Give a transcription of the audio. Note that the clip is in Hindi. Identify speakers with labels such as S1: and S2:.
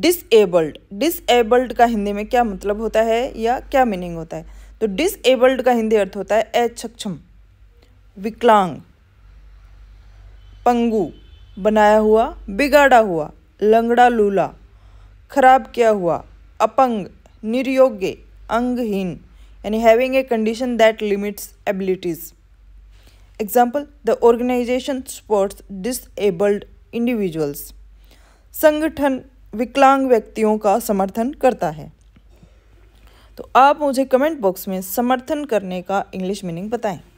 S1: डिसेबल्ड डिसेबल्ड का हिंदी में क्या मतलब होता है या क्या मीनिंग होता है तो डिसेबल्ड का हिंदी अर्थ होता है अक्षम विकलांग पंगु बनाया हुआ बिगाड़ा हुआ लंगड़ा लूला खराब किया हुआ अपंग निर्योग्य अंगहीन यानी having a condition that limits abilities example the organisation sports disabled individuals संगठन विकलांग व्यक्तियों का समर्थन करता है तो आप मुझे कमेंट बॉक्स में समर्थन करने का इंग्लिश मीनिंग बताएं